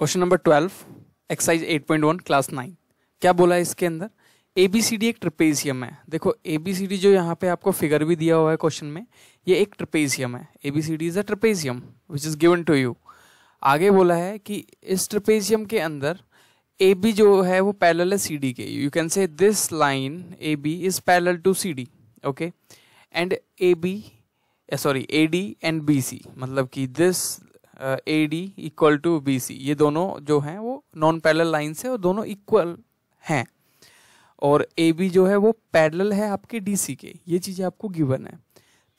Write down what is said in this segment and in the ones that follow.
Question number twelve exercise eight point one class nine क्या बोला है इसके अंदर ए बी सी डी एक ट्रपेजियम है देखो ए बी सी डी जो यहाँ पे आपको फिगर भी दिया हुआ है क्वेश्चन में ये एक ट्रपेजियम है A B C D is a trapezium which is given to you आगे बोला है कि इस ट्रपेजियम के अंदर ए बी जो है वो पैरल है सी डी के you can say this line A B is parallel to C D okay and A B sorry A D and B C मतलब कि this A D equal to B C ये दोनों जो हैं वो non parallel lines से और दोनों इक्वल हैं और ए बी जो है वो पैरल है आपके डी सी के ये चीज़ें आपको गिवन है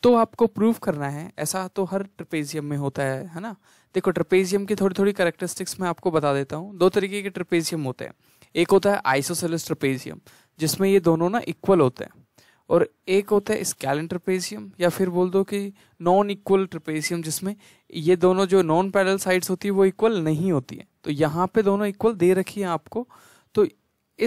तो आपको प्रूव करना है ऐसा तो हर ट्रपेजियम में होता है है ना देखो ट्रपेजियम की थोड़ी थोड़ी करेक्टरिस्टिक्स मैं आपको बता देता हूँ दो तरीके के ट्रपेजियम होते हैं एक होता है आइसोसेलस ट्रपेजियम जिसमें ये दोनों ना इक्वल होते हैं और एक होता है स्कैलन ट्रपेजियम या फिर बोल दो कि नॉन इक्वल ट्रपेजियम जिसमें ये दोनों जो नॉन पैरल साइड्स होती है वो इक्वल नहीं होती है तो यहाँ पे दोनों इक्वल दे रखी है आपको तो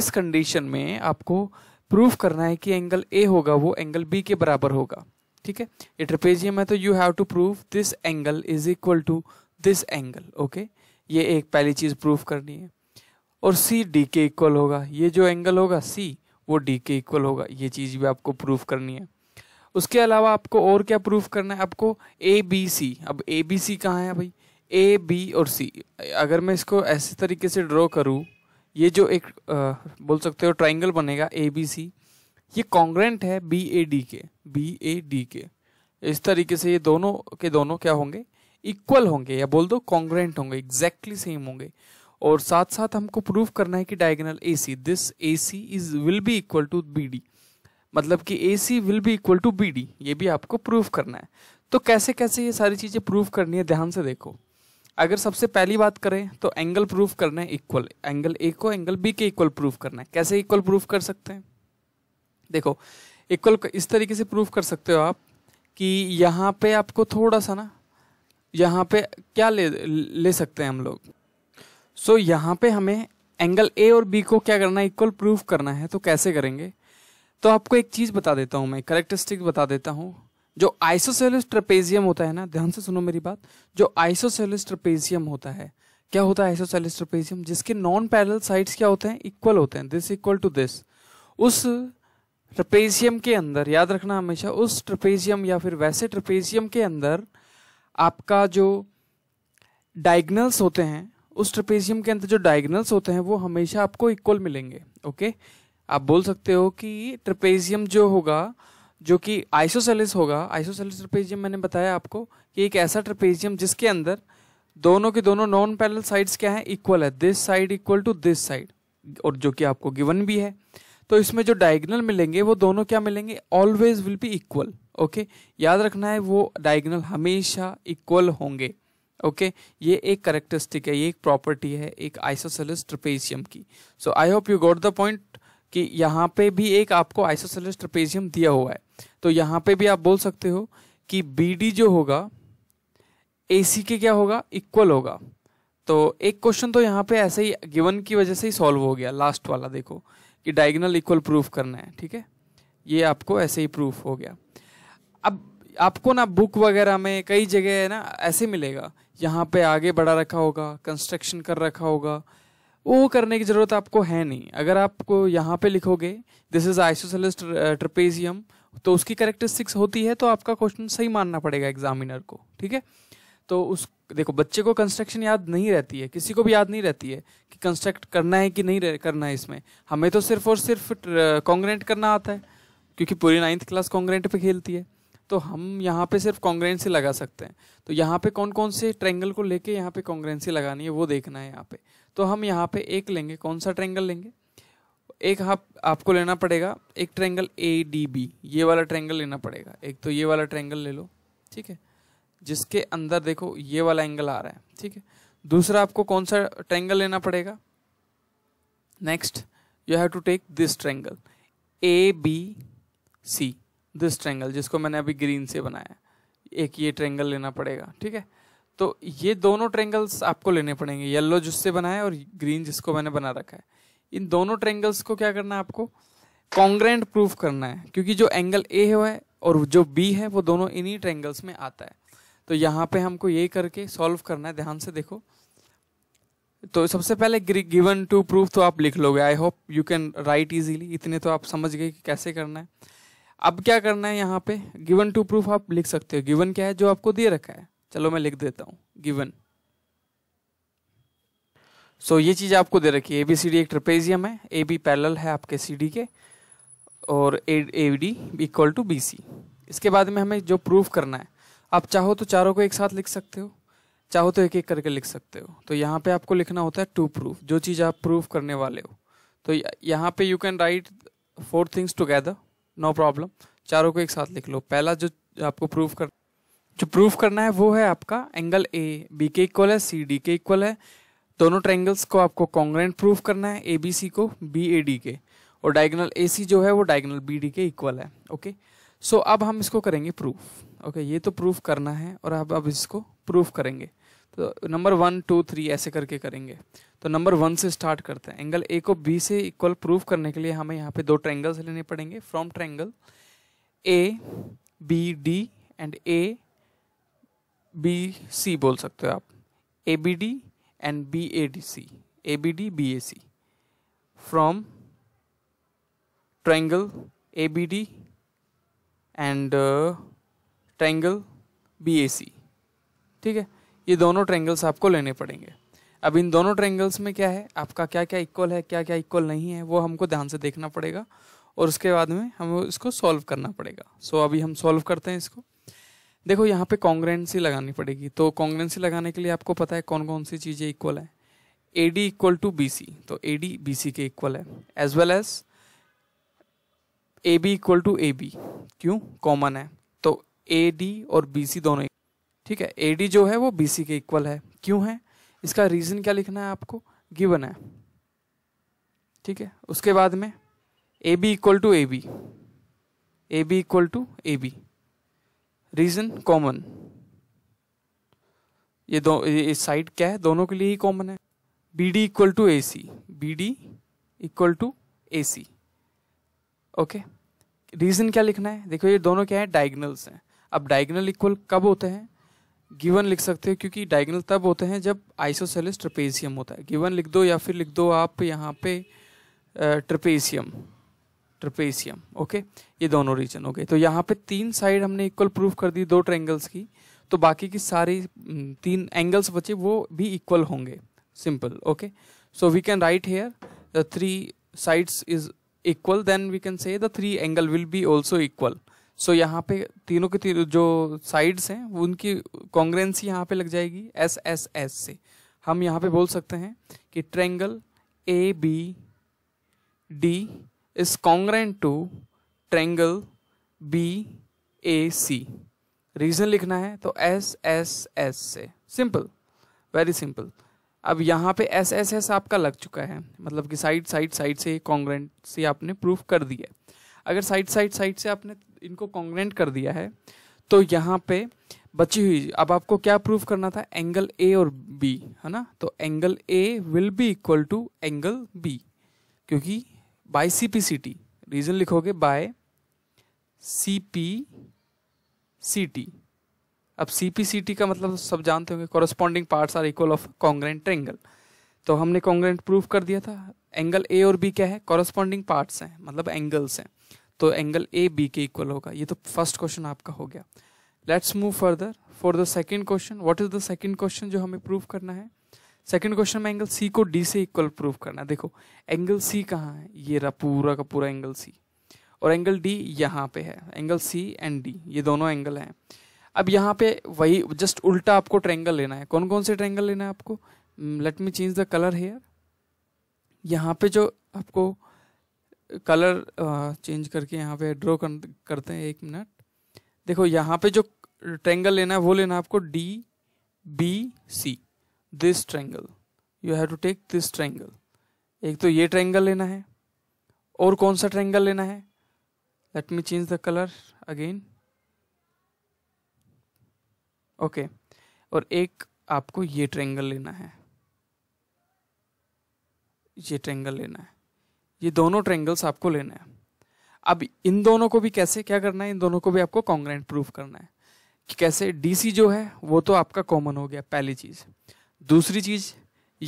इस कंडीशन में आपको प्रूफ करना है कि एंगल ए होगा वो एंगल बी के बराबर होगा ठीक है ये ट्रपेजियम है तो you have to prove this angle is equal to this angle okay ये एक पहली चीज़ प्रूफ करनी है और सी डी के इक्वल होगा ये जो एंगल होगा सी वो डी के इक्वल होगा ये चीज़ भी आपको प्रूफ करनी है उसके अलावा आपको और क्या प्रूफ करना है आपको ए बी सी अब ए बी सी कहाँ है भाई ए बी और सी अगर मैं इसको ऐसे तरीके से ड्रॉ करूँ ये जो एक आ, बोल सकते हो ट्राइंगल बनेगा ए बी सी ये कॉन्ग्रेंट है बी ए डी के बी ए डी के इस तरीके से ये दोनों के दोनों क्या होंगे इक्वल होंगे या बोल दो कॉन्ग्रेंट होंगे एग्जैक्टली exactly सेम होंगे और साथ साथ हमको प्रूफ करना है कि diagonal A C this A C is will be equal to B D मतलब कि A C will be equal to B D ये भी आपको प्रूफ करना है तो कैसे कैसे ये सारी चीज़ें प्रूफ करनी है ध्यान से देखो अगर सबसे पहली बात करें तो एंगल प्रूफ करना है इक्वल एंगल ए को एंगल बी के इक्वल प्रूफ करना है कैसे इक्वल प्रूफ कर सकते हैं देखो इक्वल इस तरीके से प्रूफ कर सकते हो आप कि यहाँ पे आपको थोड़ा सा ना यहाँ पे क्या ले ले सकते हैं हम लोग सो so, यहाँ पे हमें एंगल ए और बी को क्या करना है इक्वल प्रूफ करना है तो कैसे करेंगे तो आपको एक चीज़ बता देता हूँ मैं करेक्टरिस्टिक बता देता हूँ जो आइसोसेलिस ट्रपेजियम होता है ना ध्यान से सुनो मेरी बात जो आइसोसेलिस ट्रपेजियम होता है क्या होता है आइसोसेलिस ट्रपेजियम जिसके नॉन पैरल साइड्स क्या होते हैं इक्वल होते हैं दिस इक्वल टू दिस उस ट्रपेजियम के अंदर याद रखना हमेशा उस ट्रपेजियम या फिर वैसे ट्रपेजियम के अंदर आपका जो डायगनल्स होते हैं उस ट्रपेजियम के अंदर जो डायगनल्स होते हैं वो हमेशा आपको इक्वल मिलेंगे ओके आप बोल सकते हो कि ट्रपेजियम जो होगा जो कि आइसोसेलिस होगा आइसोसेलिस ट्रपेजियम मैंने बताया आपको कि एक ऐसा ट्रपेजियम जिसके अंदर दोनों के दोनों नॉन पैरल साइड्स क्या है इक्वल है this side equal to this side और जो कि आपको गिवन भी है तो इसमें जो डायगनल मिलेंगे वो दोनों क्या मिलेंगे always will be equal okay याद रखना है वो डायगनल हमेशा इक्वल होंगे ओके ये एक करेक्टरिस्टिक है ये एक प्रॉपर्टी है एक आइसोसेलिस ट्रपेजियम की so I hope you got the point कि यहाँ पे भी एक आपको आइसोसेलिस ट्रपेजियम दिया हुआ है तो यहाँ पे भी आप बोल सकते हो कि बी जो होगा ए के क्या होगा इक्वल होगा तो एक क्वेश्चन तो यहाँ पे ऐसे ही गिवन की वजह से ही सॉल्व हो गया लास्ट वाला देखो कि डायगनल इक्वल प्रूफ करना है ठीक है ये आपको ऐसे ही प्रूफ हो गया अब आपको ना बुक वगैरह में कई जगह है ना ऐसे मिलेगा यहाँ पे आगे बढ़ा रखा होगा कंस्ट्रक्शन कर रखा होगा वो करने की ज़रूरत आपको है नहीं अगर आपको यहाँ पे लिखोगे दिस इज आइसोसेलिस ट्रपेजियम तो उसकी करेक्टरिस्टिक्स होती है तो आपका क्वेश्चन सही मानना पड़ेगा एग्जामिनर को ठीक है तो उस देखो बच्चे को कंस्ट्रक्शन याद नहीं रहती है किसी को भी याद नहीं रहती है कि कंस्ट्रक्ट करना है कि नहीं करना है इसमें हमें तो सिर्फ और सिर्फ कॉन्ग्रेंट करना आता है क्योंकि पूरी नाइन्थ क्लास कॉन्ग्रेंट पर खेलती है तो हम यहाँ पे सिर्फ कॉन्ग्रेंसी लगा सकते हैं तो यहाँ पे कौन कौन से ट्रेंगल को लेके यहाँ पे कॉन्ग्रेंसी लगानी है वो देखना है यहाँ पे तो हम यहाँ पे एक लेंगे कौन सा ट्रेंगल लेंगे एक आप आपको लेना पड़ेगा एक ट्रेंगल ए डी बी ये वाला ट्रेंगल लेना पड़ेगा एक तो ये वाला ट्रेंगल ले लो ठीक है जिसके अंदर देखो ये वाला एंगल आ रहा है ठीक है दूसरा आपको कौन सा ट्रेंगल लेना पड़ेगा next you have to take this triangle A B C this triangle जिसको मैंने अभी ग्रीन से बनाया एक ये ट्रेंगल लेना पड़ेगा ठीक है तो ये दोनों ट्रेंगल्स आपको लेने पड़ेंगे येल्लो जिससे बनाया है और ग्रीन जिसको मैंने बना रखा है इन दोनों ट्रेंगल्स को क्या करना है आपको कॉन्ग्रेंट प्रूफ करना है क्योंकि जो एंगल ए है और जो बी है वो दोनों इन्हीं ट्रेंगल्स में आता है तो यहाँ पे हमको ये करके सॉल्व करना है ध्यान से देखो तो सबसे पहले गिवन टू प्रूफ तो आप लिख लोगे I hope you can write easily इतने तो आप समझ गए कि कैसे करना है अब क्या करना है यहाँ पे गिवन टू प्रूफ आप लिख सकते हो गिवन क्या है जो आपको दे रखा है चलो मैं लिख देता हूँ गिवन सो ये चीज़ आपको दे रखी है एबीसीडी एक ट्रपेजियम है ए बी पैरल है आपके सी डी के और A A D equal to B C इसके बाद में हमें जो प्रूफ करना है आप चाहो तो चारों को एक साथ लिख सकते हो चाहो तो एक एक करके लिख सकते हो तो यहाँ पे आपको लिखना होता है टू प्रूफ जो चीज़ आप प्रूफ करने वाले हो तो यहाँ पे you can write four things together no problem चारों को एक साथ लिख लो पहला जो आपको प्रूफ कर जो प्रूफ करना है वो है आपका एंगल ए बी के इक्वल है सी डी के इक्वल है दोनों ट्रैंगल्स को आपको कॉन्ग्रेंट प्रूफ करना है ए बी सी को बी ए डी के और डायगनल ए सी जो है वो डायगनल बी डी के इक्वल है ओके सो अब हम इसको करेंगे प्रूफ ओके ये तो प्रूफ करना है और अब अब इसको प्रूफ करेंगे तो नंबर वन टू थ्री ऐसे करके करेंगे तो नंबर वन से स्टार्ट करते हैं एंगल ए को बी से इक्वल प्रूव करने के लिए हमें यहाँ पे दो ट्रैंगल्स लेने पड़ेंगे from triangle A B D and A B C बोल सकते हो आप A B D and B A D C A B D B A C from triangle A B D and triangle B A C ठीक है ये दोनों triangles आपको लेने पड़ेंगे अब इन दोनों ट्रेंगल्स में क्या है आपका क्या क्या इक्वल है क्या क्या इक्वल नहीं है वो हमको ध्यान से देखना पड़ेगा और उसके बाद में हमें इसको सॉल्व करना पड़ेगा सो अभी हम सॉल्व करते हैं इसको देखो यहाँ पे कॉन्ग्रेंसी लगानी पड़ेगी तो कॉन्ग्रेंसी लगाने के लिए आपको पता है कौन कौन सी चीज़ें इक्वल है A D equal to B C तो ए डी बी सी के इक्वल है as well as A B equal to A B क्यों कॉमन है तो ए डी और बी सी दोनों ठीक है ए डी जो है वो बी सी के इक्वल है क्यों है इसका रीज़न क्या लिखना है आपको गिवन है ठीक है उसके बाद में A B equal to A B A B equal to A B reason common ये दो ये साइड क्या है दोनों के लिए ही कॉमन है B D equal to A C B D equal to A C okay reason क्या लिखना है देखो ये दोनों क्या है डायगनल्स हैं अब डायगनल इक्वल कब होते हैं गिवन लिख सकते हो क्योंकि डायगनल तब होते हैं जब आइसोसेलिस ट्रपेजियम होता है गिवन लिख दो या फिर लिख दो आप यहाँ पे ट्रपेजियम ट्रपेसियम ओके ये दोनों रीजन हो गए तो यहाँ पे तीन साइड हमने इक्वल प्रूफ कर दी दो ट्रेंगल्स की तो बाकी की सारी तीन एंगल्स बचे वो भी इक्वल होंगे simple okay so we can write here the three sides is equal then we can say the three angle will be also equal so so, यहाँ पे तीनों के तीनों जो साइड्स हैं उनकी कॉन्ग्रेंसी यहाँ पे लग जाएगी एस एस एस से हम यहाँ पे बोल सकते हैं कि triangle A B D is congruent to triangle B A C reason लिखना है तो एस एस एस से सिंपल वेरी सिंपल अब यहाँ पे एस एस एस आपका लग चुका है मतलब कि साइड साइड साइड से कॉन्ग्रेंट से आपने प्रूफ कर दिया अगर साइड साइड साइड से आपने इनको कॉन्ग्रेंट कर दिया है तो यहाँ पे बची हुई अब आपको क्या प्रूव करना था एंगल ए और बी है ना तो angle A will be equal to angle B क्योंकि by C P C T reason लिखोगे by C P C T अब सी पी सी टी का मतलब तो सब जानते होंगे corresponding parts are equal of congruent angle तो हमने कॉन्ग्रेंट प्रूव कर दिया था एंगल ए और बी क्या है कॉरस्पॉन्डिंग पार्ट्स हैं मतलब एंगल्स हैं तो एंगल ए बी के इक्वल होगा ये तो फर्स्ट क्वेश्चन आपका हो गया let's move further for the second question what is the second question जो हमें प्रूव करना है सेकेंड क्वेश्चन में एंगल सी को डी से इक्वल प्रूव करना है देखो एंगल सी कहाँ है ये रहा पूरा का पूरा एंगल सी और एंगल डी यहाँ पे है एंगल सी एंड डी ये दोनों एंगल हैं अब यहाँ पे वही जस्ट उल्टा आपको ट्रेंगल लेना है कौन कौन से ट्रेंगल लेना है आपको let me change the colour here यहाँ पे जो आपको कलर चेंज करके यहाँ पे ड्रॉ करते हैं एक मिनट देखो यहाँ पे जो ट्रेंगल लेना है वो लेना है आपको D B C this triangle you have to take this triangle एक तो ये ट्रेंगल लेना है और कौन सा ट्रेंगल लेना है let me change the colour again okay और एक आपको ये ट्रेंगल लेना है ये ट्रेंगल लेना है ये दोनों ट्रेंगल्स आपको लेना है अब इन दोनों को भी कैसे क्या करना है इन दोनों को भी आपको कॉन्ग्रेंट प्रूफ करना है कि कैसे डीसी जो है वो तो आपका कॉमन हो गया पहली चीज़ दूसरी चीज़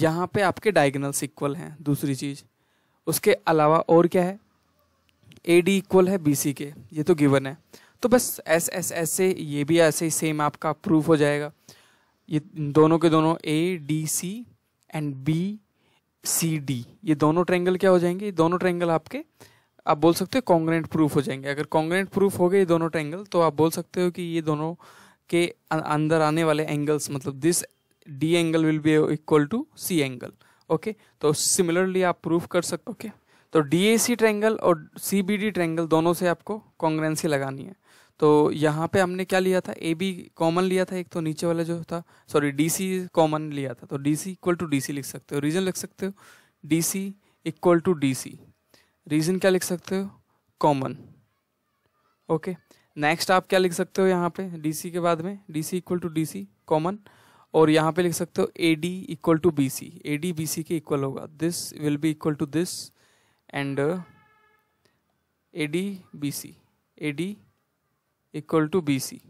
यहाँ पे आपके डायगनल इक्वल हैं दूसरी चीज़ उसके अलावा और क्या है ए डी इक्वल है बी सी के ये तो गिवन है तो बस एस एस एस से ये भी ऐसे ही सेम आपका प्रूफ हो जाएगा ये दोनों के दोनों A D C and B C D ये दोनों ट्रैंगल क्या हो जाएंगे ये दोनों ट्रैंगल आपके आप बोल सकते हो कॉन्ग्रेंट प्रूफ हो जाएंगे अगर कॉन्ग्रेंट प्रूफ हो गए ये दोनों ट्रैंगल तो आप बोल सकते हो कि ये दोनों के अं-, अंदर आने वाले एंगल्स मतलब this D angle will be equal to C angle okay तो सिमिलरली आप प्रूफ कर सकते हो okay? तो डी ए सी ट्रैंगल और सी बी डी ट्रैंगल दोनों से आपको कॉन्ग्रेंसी लगानी है तो यहाँ पे हमने क्या लिया था ए बी कॉमन लिया था एक तो नीचे वाला जो था सॉरी डी सी कॉमन लिया था तो D C equal to D C लिख सकते हो रीजन लिख सकते हो D C equal to D C reason क्या लिख सकते हो कॉमन ओके नेक्स्ट आप क्या लिख सकते हो यहाँ पे डी सी के बाद में D C equal to D C common और यहाँ पे लिख सकते हो A D equal to B C A D B C के इक्वल होगा this will be equal to this and A D B C A D equal to B C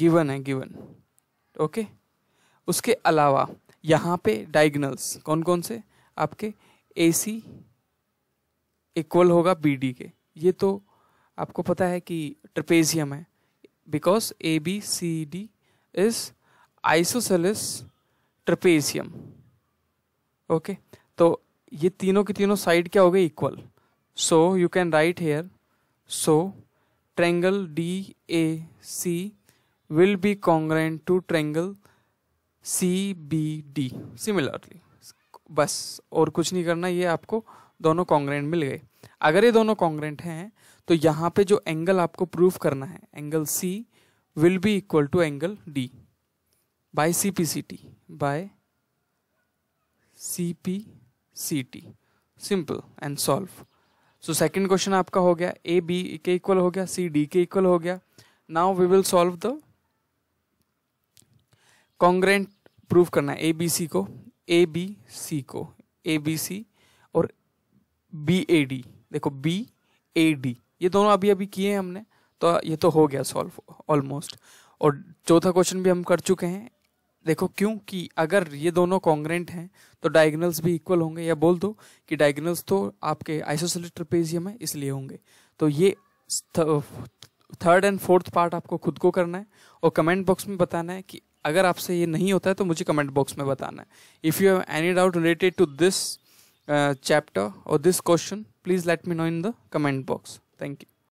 given है given okay उसके अलावा यहाँ पे diagonals कौन कौन से आपके ए सी इक्वल होगा बी डी के ये तो आपको पता है कि ट्रपेजियम है because A B C D is isosceles trapezium okay तो ये तीनों की तीनों साइड क्या हो गए equal so you can write here so triangle DAC will be congruent to triangle CBD similarly बस और कुछ नहीं करना ये आपको दोनों कॉन्ग्रेंट मिल गए अगर ये दोनों कॉन्ग्रेंट हैं तो यहाँ पे जो एंगल आपको प्रूव करना है angle C will be equal to angle D by C P C T by C P C T simple and solve so second question आपका हो गया ए बी के इक्वल हो गया सी डी के इक्वल हो गया now we will solve the congruent prove करना है ए बी सी को ए बी सी को ए बी सी और बी ए डी देखो बी ए डी ये दोनों अभी अभी किए हैं हमने तो ये तो हो गया सॉल्व ऑलमोस्ट और चौथा क्वेश्चन भी हम कर चुके हैं देखो क्यों कि अगर ये दोनों कॉन्ग्रेंट हैं तो डायगनल्स भी इक्वल होंगे या बोल दो कि डायगनल्स तो आपके आइसोसेलेट ट्रपेजियम है इसलिए होंगे तो ये थर्ड एंड फोर्थ पार्ट आपको खुद को करना है और कमेंट बॉक्स में बताना है कि अगर आपसे ये नहीं होता है तो मुझे कमेंट बॉक्स में बताना है if you have any doubt related to this chapter और this question please let me know in the comment box thank you